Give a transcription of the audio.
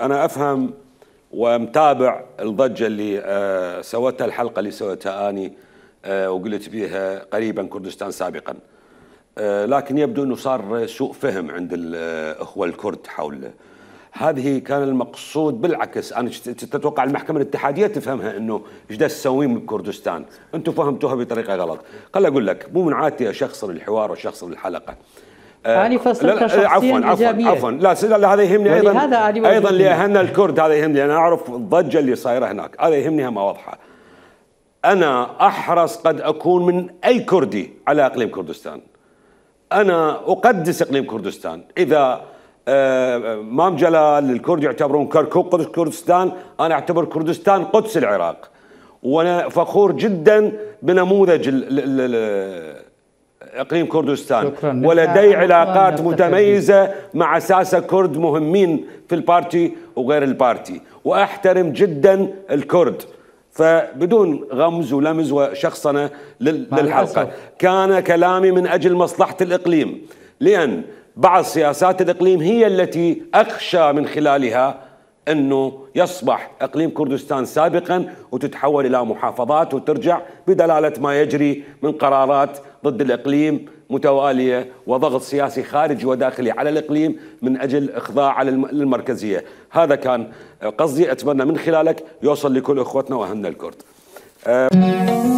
انا افهم ومتابع الضجه اللي آه، سوتها الحلقه اللي سوتها اني آه، وقلت بها قريبا كردستان سابقا آه، لكن يبدو انه صار سوء فهم عند الاخوه الكرد حول هذه كان المقصود بالعكس انا كنت اتوقع المحكمه الاتحاديه تفهمها انه ايش تسوين بكردستان انتم فهمتوها بطريقه غلط خل اقول لك مو من عادتي اشخصر الحوار واشخصر الحلقه آه، يعني فسرتها شخصيا عفوا عفوا عفوا لا, لا هذا يهمني أيضا أيضا لأهلنا الكرد هذا يهمني أنا أعرف الضجة اللي صايرة هناك هذا يهمني ما واضحة أنا أحرص قد أكون من أي كردي على إقليم كردستان أنا أقدس إقليم كردستان إذا آه، مام جلال الكرد يعتبرون كركوك قدس كردستان أنا أعتبر كردستان قدس العراق وأنا فخور جدا بنموذج اقليم كردستان ولدي علاقات متميزه مع ساسه كرد مهمين في البارتي وغير البارتي واحترم جدا الكرد فبدون غمز ولمز وشخصنه للحلقه كان كلامي من اجل مصلحه الاقليم لان بعض سياسات الاقليم هي التي اخشى من خلالها انه يصبح اقليم كردستان سابقا وتتحول الى محافظات وترجع بدلاله ما يجري من قرارات ضد الاقليم متواليه وضغط سياسي خارجي وداخلي على الاقليم من اجل اخضاع للمركزيه، هذا كان قصدي اتمنى من خلالك يوصل لكل اخوتنا واهلنا الكرد. أه